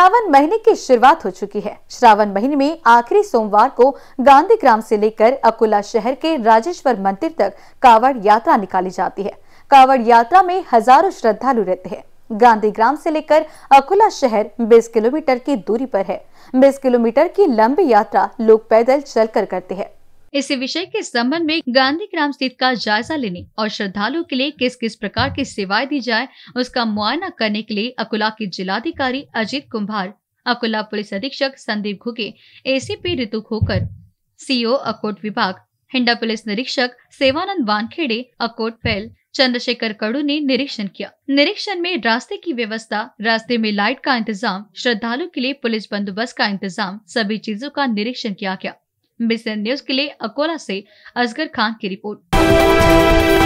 श्रावण महीने की शुरुआत हो चुकी है श्रावण महीने में आखिरी सोमवार को गांधी ग्राम से लेकर अकोला शहर के राजेश्वर मंदिर तक कावड़ यात्रा निकाली जाती है कावड़ यात्रा में हजारों श्रद्धालु रहते हैं गांधी ग्राम से लेकर अकोला शहर 20 किलोमीटर की दूरी पर है 20 किलोमीटर की लंबी यात्रा लोग पैदल चलकर करते हैं इस विषय के संबंध में गांधी ग्राम स्थित का जायजा लेने और श्रद्धालुओं के लिए किस किस प्रकार की सेवाएं दी जाए उसका मुआयना करने के लिए अकुला के जिलाधिकारी अजीत कुम्भार अकुला पुलिस अधीक्षक Sandeep Ghuge ACP Ritu Khokar CO e Akot विभाग हिंडा पुलिस निरीक्षक सेवानंद वानखेड़े अकोट पैल चंद्रशेखर कड़ू ने निरीक्षण किया निरीक्षण में रास्ते की व्यवस्था रास्ते में लाइट का इंतजाम श्रद्धालु के लिए पुलिस बंदोबस्त का इंतजाम सभी चीजों का निरीक्षण किया गया बिजनेस न्यूज के लिए अकोला से असगर खान की रिपोर्ट